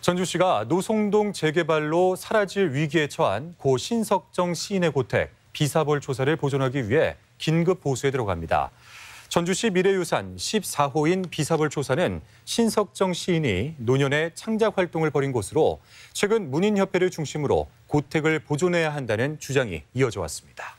전주시가 노송동 재개발로 사라질 위기에 처한 고 신석정 시인의 고택 비사벌 조사를 보존하기 위해 긴급 보수에 들어갑니다. 전주시 미래유산 14호인 비사벌 조사는 신석정 시인이 노년에 창작 활동을 벌인 곳으로 최근 문인협회를 중심으로 고택을 보존해야 한다는 주장이 이어져 왔습니다.